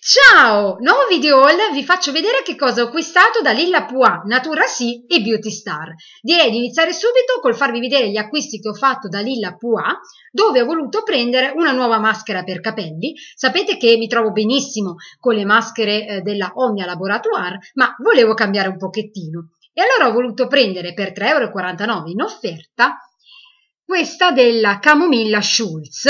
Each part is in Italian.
Ciao! Nuovo video haul vi faccio vedere che cosa ho acquistato da Lilla Pua, Natura Si e Beauty Star. Direi di iniziare subito col farvi vedere gli acquisti che ho fatto da Lilla Pua, dove ho voluto prendere una nuova maschera per capelli. Sapete che mi trovo benissimo con le maschere eh, della Omnia Laboratoire, ma volevo cambiare un pochettino. E allora ho voluto prendere per 3,49€ in offerta questa della Camomilla Schulz,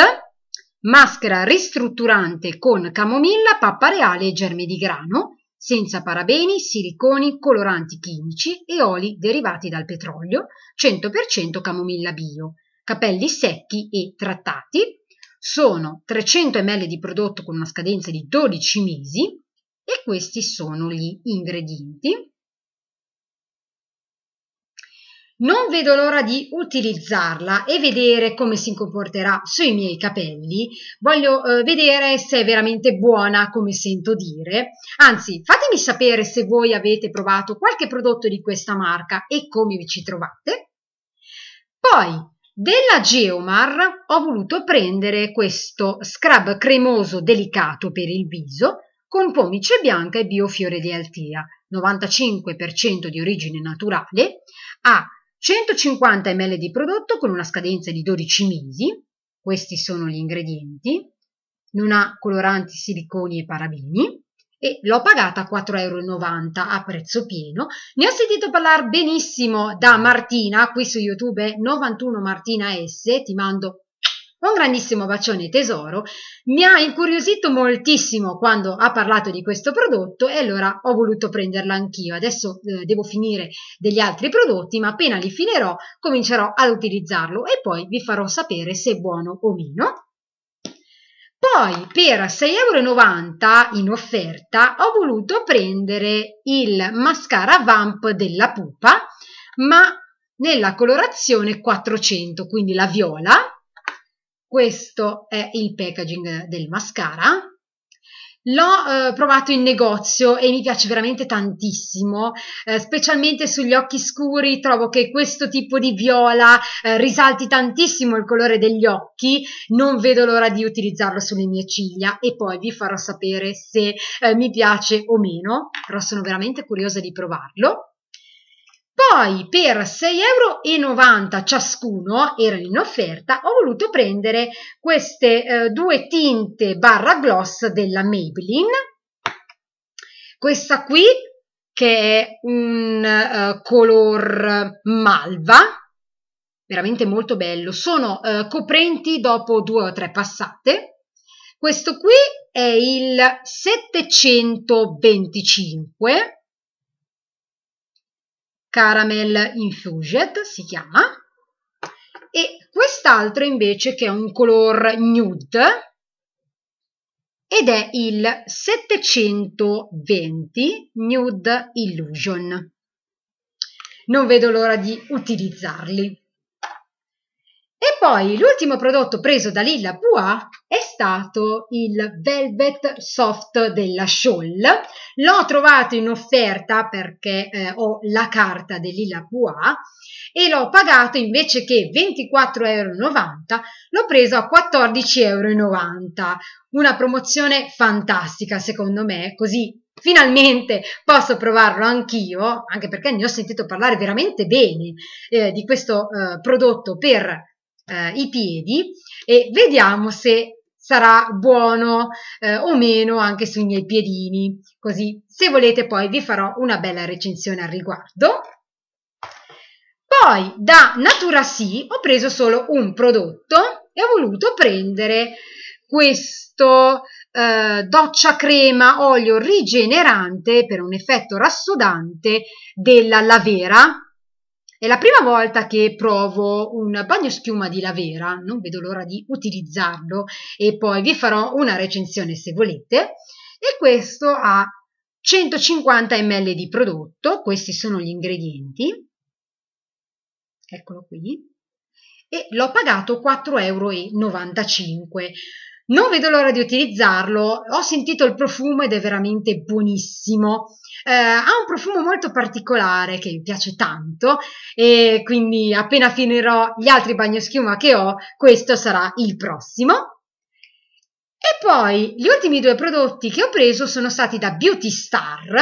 maschera ristrutturante con camomilla, pappa reale e germi di grano, senza parabeni, siliconi, coloranti chimici e oli derivati dal petrolio, 100% camomilla bio, capelli secchi e trattati. Sono 300 ml di prodotto con una scadenza di 12 mesi e questi sono gli ingredienti. Non vedo l'ora di utilizzarla e vedere come si comporterà sui miei capelli. Voglio eh, vedere se è veramente buona, come sento dire. Anzi, fatemi sapere se voi avete provato qualche prodotto di questa marca e come vi ci trovate. Poi, della Geomar ho voluto prendere questo scrub cremoso delicato per il viso con pomice bianca e biofiore di Altea, 95% di origine naturale, ha 150 ml di prodotto con una scadenza di 12 mesi, questi sono gli ingredienti, non ha coloranti, siliconi e parabeni e l'ho pagata 4,90 euro a prezzo pieno. Ne ho sentito parlare benissimo da Martina qui su YouTube, 91 eh, Martina S, ti mando un grandissimo bacione tesoro, mi ha incuriosito moltissimo quando ha parlato di questo prodotto e allora ho voluto prenderla anch'io. Adesso eh, devo finire degli altri prodotti, ma appena li finirò comincerò ad utilizzarlo e poi vi farò sapere se è buono o meno. Poi per 6,90 euro in offerta ho voluto prendere il mascara Vamp della Pupa, ma nella colorazione 400, quindi la viola, questo è il packaging del mascara. L'ho eh, provato in negozio e mi piace veramente tantissimo, eh, specialmente sugli occhi scuri trovo che questo tipo di viola eh, risalti tantissimo il colore degli occhi, non vedo l'ora di utilizzarlo sulle mie ciglia e poi vi farò sapere se eh, mi piace o meno, però sono veramente curiosa di provarlo. Poi per 6,90 euro ciascuno, erano in offerta, ho voluto prendere queste eh, due tinte barra gloss della Maybelline. Questa qui che è un eh, color malva, veramente molto bello. Sono eh, coprenti dopo due o tre passate. Questo qui è il 725 Caramel Infused si chiama, e quest'altro invece che è un color nude ed è il 720 Nude Illusion. Non vedo l'ora di utilizzarli. E poi l'ultimo prodotto preso da Lilla Pua è stato il Velvet Soft della Scholl. L'ho trovato in offerta perché eh, ho la carta di Lilla Pua e l'ho pagato invece che 24,90 euro, l'ho preso a 14,90 euro. Una promozione fantastica secondo me, così Finalmente posso provarlo anch'io, anche perché ne ho sentito parlare veramente bene eh, di questo eh, prodotto per eh, i piedi e vediamo se sarà buono eh, o meno anche sui miei piedini. Così, se volete, poi vi farò una bella recensione al riguardo. Poi da Natura Sì ho preso solo un prodotto e ho voluto prendere questo eh, doccia crema olio rigenerante per un effetto rassodante della Lavera è la prima volta che provo un bagno schiuma di Lavera, non vedo l'ora di utilizzarlo e poi vi farò una recensione se volete. E questo ha 150 ml di prodotto, questi sono gli ingredienti. Eccolo qui. E l'ho pagato 4,95 euro non vedo l'ora di utilizzarlo, ho sentito il profumo ed è veramente buonissimo. Eh, ha un profumo molto particolare che mi piace tanto e quindi appena finirò gli altri bagnoschiuma che ho, questo sarà il prossimo. E poi gli ultimi due prodotti che ho preso sono stati da Beauty Star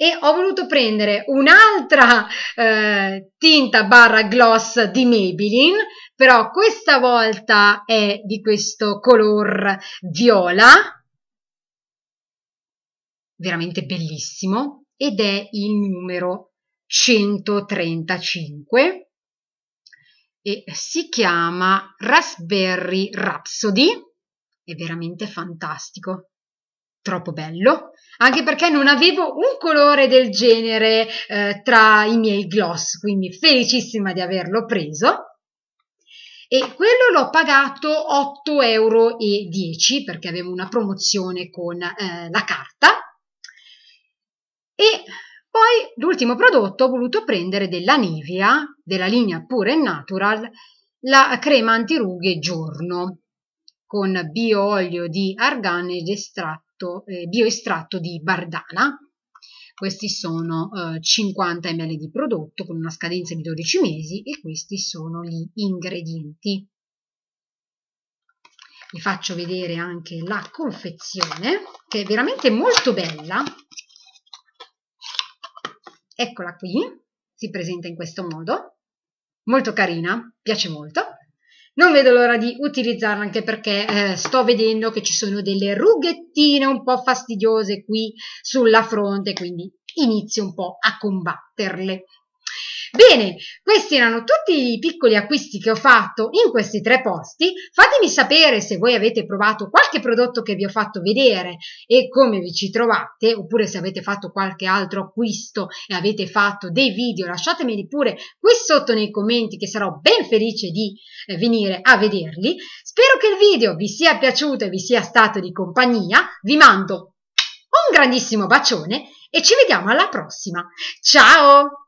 e ho voluto prendere un'altra eh, tinta barra gloss di Maybelline però questa volta è di questo color viola, veramente bellissimo, ed è il numero 135 e si chiama Raspberry Rhapsody, è veramente fantastico troppo bello, anche perché non avevo un colore del genere eh, tra i miei gloss, quindi felicissima di averlo preso e quello l'ho pagato 8,10 euro perché avevo una promozione con eh, la carta e poi l'ultimo prodotto ho voluto prendere della Nivea della linea Pure Natural la crema antirughe giorno con bio olio di argano ed estratto eh, bioestratto di bardana questi sono eh, 50 ml di prodotto con una scadenza di 12 mesi e questi sono gli ingredienti. Vi faccio vedere anche la confezione che è veramente molto bella. Eccola qui, si presenta in questo modo, molto carina, piace molto. Non vedo l'ora di utilizzarla anche perché eh, sto vedendo che ci sono delle rughettine un po' fastidiose qui sulla fronte, quindi inizio un po' a combatterle. Bene, questi erano tutti i piccoli acquisti che ho fatto in questi tre posti. Fatemi sapere se voi avete provato qualche prodotto che vi ho fatto vedere e come vi ci trovate, oppure se avete fatto qualche altro acquisto e avete fatto dei video, lasciatemeli pure qui sotto nei commenti che sarò ben felice di eh, venire a vederli. Spero che il video vi sia piaciuto e vi sia stato di compagnia. Vi mando un grandissimo bacione e ci vediamo alla prossima. Ciao!